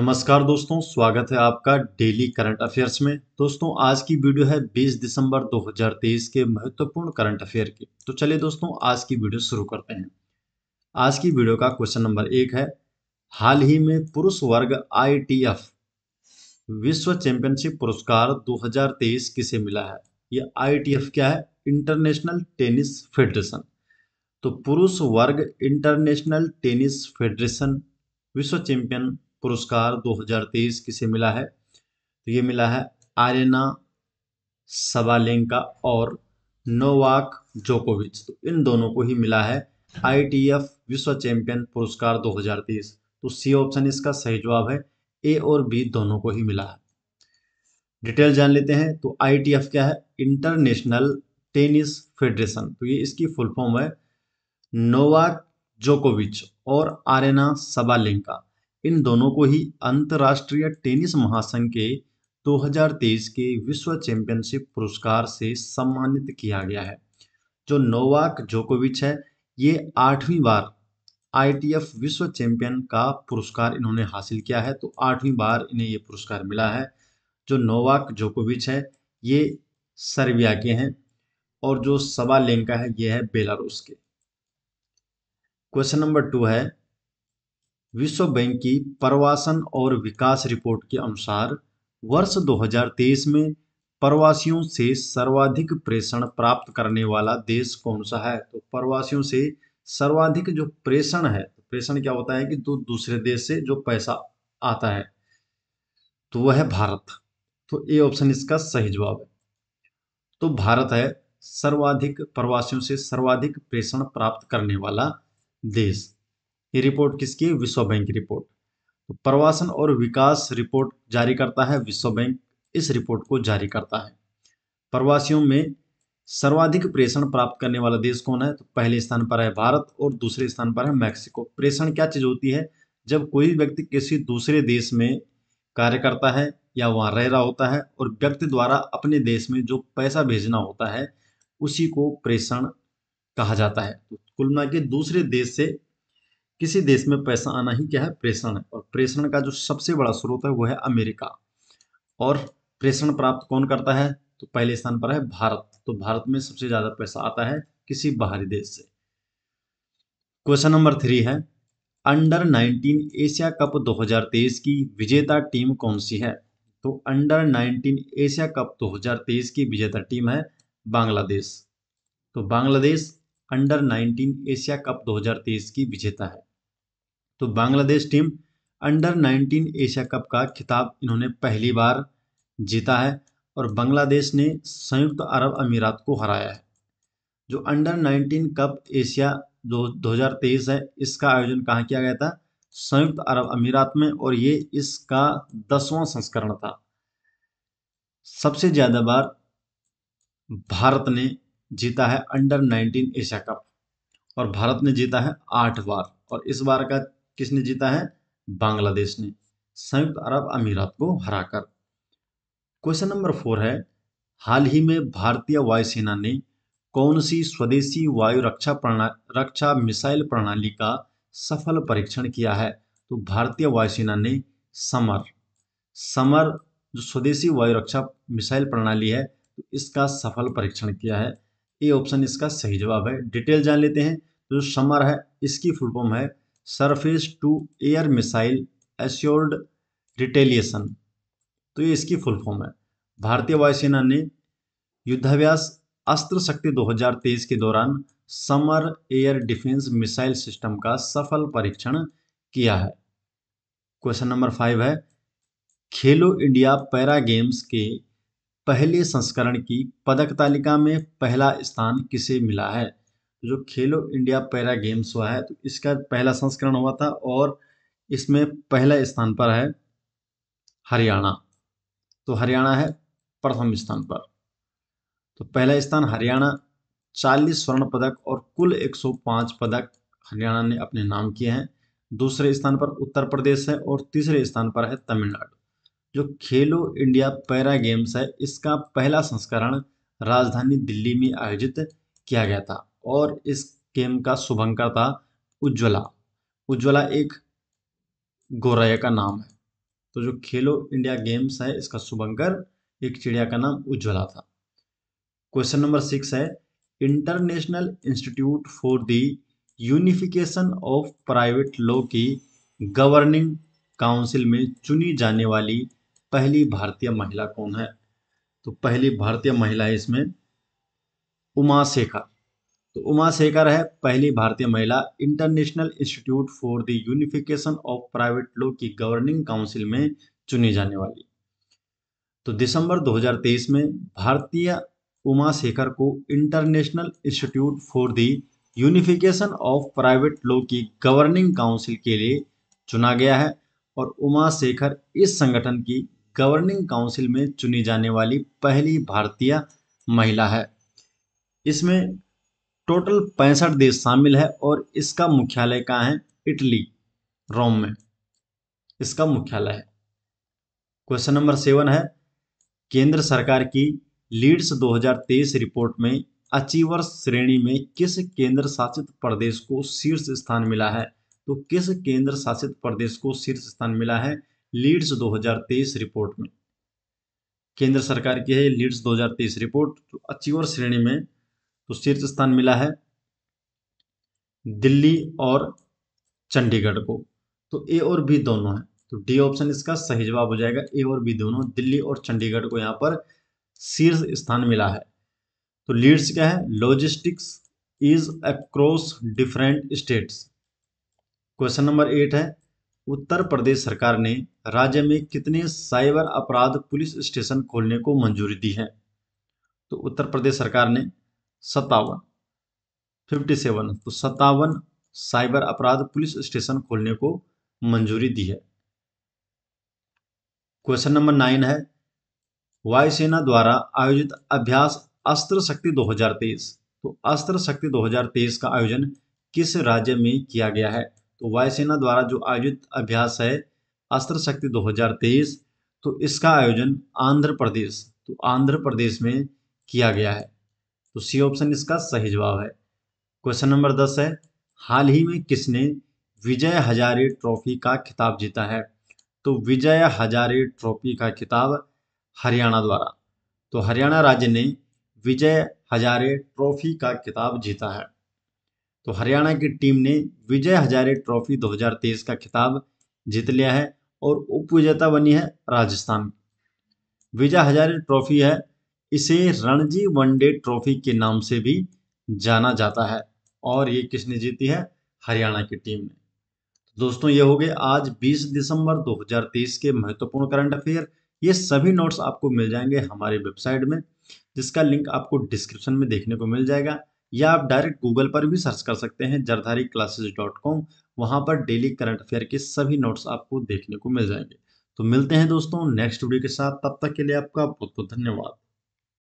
नमस्कार दोस्तों स्वागत है आपका डेली करंट अफेयर्स में दोस्तों आज की वीडियो है 20 दिसंबर 2023 के महत्वपूर्ण करंट अफेयर की तो चलिए दोस्तों आज की वीडियो शुरू करते हैं आज की वीडियो का क्वेश्चन नंबर एक है हाल ही में पुरुष वर्ग आईटीएफ विश्व चैंपियनशिप पुरस्कार 2023 किसे मिला है यह आई क्या है इंटरनेशनल टेनिस फेडरेशन तो पुरुष वर्ग इंटरनेशनल टेनिस फेडरेशन विश्व चैंपियन पुरस्कार 2023 किसे मिला है तो ये मिला है आर्यना सबालेंका और नोवाक जोकोविच तो इन दोनों को ही मिला है आईटीएफ विश्व चैंपियन पुरस्कार 2023 तो सी ऑप्शन इसका सही जवाब है ए और बी दोनों को ही मिला है डिटेल जान लेते हैं तो आईटीएफ क्या है इंटरनेशनल टेनिस फेडरेशन तो ये इसकी फुल फॉर्म है नोवाक जोकोविच और आरेना सबालेंका इन दोनों को ही अंतर्राष्ट्रीय टेनिस महासंघ के 2023 के विश्व चैंपियनशिप पुरस्कार से सम्मानित किया गया है जो नोवाक जोकोविच है ये आठवीं बार आईटीएफ विश्व चैंपियन का पुरस्कार इन्होंने हासिल किया है तो आठवीं बार इन्हें ये पुरस्कार मिला है जो नोवाक जोकोविच है ये सर्बिया के हैं और जो लेंका है ये है बेलारूस के क्वेश्चन नंबर टू है विश्व बैंक की प्रवासन और विकास रिपोर्ट के अनुसार वर्ष 2023 में प्रवासियों से सर्वाधिक प्रेषण प्राप्त करने वाला देश कौन सा है तो प्रवासियों से सर्वाधिक जो प्रेषण है तो प्रेषण क्या होता है कि दो दूसरे देश से जो पैसा आता है तो वह है भारत तो ए ऑप्शन इसका सही जवाब है तो भारत है सर्वाधिक प्रवासियों से सर्वाधिक प्रेषण प्राप्त करने वाला देश ये रिपोर्ट किसकी है विश्व बैंक की रिपोर्ट तो प्रवासन और विकास रिपोर्ट जारी करता है विश्व बैंक इस रिपोर्ट को जारी करता है प्रवासियों में सर्वाधिक प्रेषण प्राप्त करने वाला देश कौन है तो पहले स्थान पर है भारत और दूसरे स्थान पर है मैक्सिको प्रेषण क्या चीज़ होती है जब कोई व्यक्ति किसी दूसरे देश में कार्य करता है या वहां रह रहा होता है और व्यक्ति द्वारा अपने देश में जो पैसा भेजना होता है उसी को प्रेषण कहा जाता है तो कुल मिला के दूसरे देश से किसी देश में पैसा आना ही क्या है प्रेषण है और प्रेषण का जो सबसे बड़ा स्रोत है वो है अमेरिका और प्रेषण प्राप्त कौन करता है तो पहले स्थान पर है भारत तो भारत में सबसे ज्यादा पैसा आता है किसी बाहरी देश से क्वेश्चन नंबर थ्री है अंडर 19 एशिया कप 2023 की विजेता टीम कौन सी है तो अंडर 19 एशिया कप 2023 की विजेता टीम है बांग्लादेश तो बांग्लादेश अंडर 19 एशिया कप 2023 की विजेता है तो Bangladesh team under 19 Asia cup का खिताब इन्होंने पहली बार जीता है और बांग्लादेश ने संयुक्त अरब अमीरात को हराया है जो अंडर 19 कप एशिया जो 2023 है इसका आयोजन कहाँ किया गया था संयुक्त अरब अमीरात में और ये इसका दसवां संस्करण था सबसे ज़्यादा बार भारत ने जीता है अंडर 19 एशिया कप और भारत ने जीता है आठ बार और इस बार का किसने जीता है बांग्लादेश ने संयुक्त अरब अमीरात को हराकर क्वेश्चन नंबर फोर है हाल ही में भारतीय वायुसेना ने कौन सी स्वदेशी वायु रक्षा प्रणाली रक्षा मिसाइल प्रणाली का सफल परीक्षण किया है तो भारतीय वायुसेना ने समर समर जो स्वदेशी वायु रक्षा मिसाइल प्रणाली है तो इसका सफल परीक्षण किया है ए ऑप्शन इसका सही जवाब है डिटेल जान लेते हैं तो जो समर है इसकी फुल फॉर्म है surface to air missile assured retaliation तो ये इसकी फुल फॉर्म है भारतीय वायुसेना ने युद्धाभ्यास अस्त्र शक्ति 2023 के दौरान SAMAR air defence missile system का सफल परीक्षण किया है क्वेश्चन नंबर फाइव है खेलो इंडिया पैरा गेम्स के पहले संस्करण की पदक तालिका में पहला स्थान किसे मिला है जो खेलो इंडिया पैरा गेम्स हुआ है तो इसका पहला संस्करण हुआ था और इसमें पहला स्थान पर है हरियाणा तो हरियाणा है प्रथम स्थान पर तो पहला स्थान हरियाणा 40 स्वर्ण पदक और कुल 105 पदक हरियाणा ने अपने नाम किए हैं दूसरे स्थान पर उत्तर प्रदेश है और तीसरे स्थान पर है तमिलनाडु जो खेलो इंडिया पैरा गेम्स है इसका पहला संस्करण राजधानी दिल्ली में आयोजित किया गया था और इस गेम का शुभंकर था उज्ज्वला उज्ज्वला एक गौरैया का नाम है तो जो खेलो इंडिया गेम्स है इसका शुभंकर एक चिड़िया का नाम उज्ज्वला था क्वेश्चन नंबर सिक्स है international institute for the unification of private law की गवर्निंग काउंसिल में चुनी जाने वाली पहली भारतीय महिला कौन है तो पहली भारतीय महिला इसमें उमा शेखर तो उमा शेखर है पहली भारतीय महिला international institute for the unification of private law की गवर्निंग काउंसिल में चुनी जाने वाली तो दिसंबर 2023 में भारतीय उमा शेखर को international institute for the unification of private law की गवर्निंग काउंसिल के लिए चुना गया है और उमा शेखर इस संगठन की गवर्निंग काउंसिल में चुनी जाने वाली पहली भारतीय महिला है इसमें टोटल पैंसठ देश शामिल है और इसका मुख्यालय कहाँ है इटली रोम में इसका मुख्यालय है क्वेश्चन नंबर सेवन है केंद्र सरकार की लीड्स 2023 रिपोर्ट में अचीवर्स श्रेणी में किस केंद्र शासित प्रदेश को शीर्ष स्थान मिला है तो किस केंद्र शासित प्रदेश को शीर्ष स्थान मिला है लीड्स 2023 रिपोर्ट में केंद्र सरकार की है लीड्स 2023 रिपोर्ट तो अचीवर श्रेणी में तो शीर्ष स्थान मिला है दिल्ली और चंडीगढ़ को तो ए और बी दोनों है तो डी ऑप्शन इसका सही जवाब हो जाएगा ए और बी दोनों दिल्ली और चंडीगढ़ को यहां पर शीर्ष स्थान मिला है तो लीड्स क्या है logistics is across different states question number eight है उत्तर प्रदेश सरकार ने राज्य में कितने साइबर अपराध पुलिस स्टेशन खोलने को मंजूरी दी है तो उत्तर प्रदेश सरकार ने सत्तावन फिफ्टी सेवन तो सत्तावन साइबर अपराध पुलिस स्टेशन खोलने को मंजूरी दी है क्वेश्चन नंबर नाइन है वायुसेना द्वारा आयोजित अभ्यास अस्त्र शक्ति 2023 तो अस्त्र शक्ति 2023 का आयोजन किस राज्य में किया गया है तो वायुसेना द्वारा जो आयोजित अभ्यास है अस्त्र शक्ति 2023 तो इसका आयोजन आंध्र प्रदेश तो आंध्र प्रदेश में किया गया है तो सी ऑप्शन इसका सही जवाब है क्वेश्चन नंबर दस है हाल ही में किसने विजय हजारे ट्रॉफी का खिताब जीता है तो विजय हजारे ट्रॉफी का खिताब हरियाणा द्वारा तो हरियाणा राज्य ने विजय हजारे ट्रॉफी का खिताब जीता है तो हरियाणा की टीम ने विजय हजारे ट्रॉफी 2023 का खिताब जीत लिया है और उपविजेता बनी है राजस्थान विजय हजारे ट्रॉफी है इसे रणजी वनडे ट्रॉफी के नाम से भी जाना जाता है और ये किसने जीती है हरियाणा की टीम ने दोस्तों ये हो गए आज 20 दिसंबर 2023 के महत्वपूर्ण करंट अफेयर ये सभी नोट्स आपको मिल जाएंगे हमारे वेबसाइट में जिसका लिंक आपको डिस्क्रिप्शन में देखने को मिल जाएगा या आप डायरेक्ट गूगल पर भी सर्च कर सकते हैं जरधारी क्लासेज डॉट कॉम वहाँ पर डेली करंट अफेयर के सभी नोट्स आपको देखने को मिल जाएंगे तो मिलते हैं दोस्तों नेक्स्ट वीडियो के साथ तब तक के लिए आपका बहुत बहुत धन्यवाद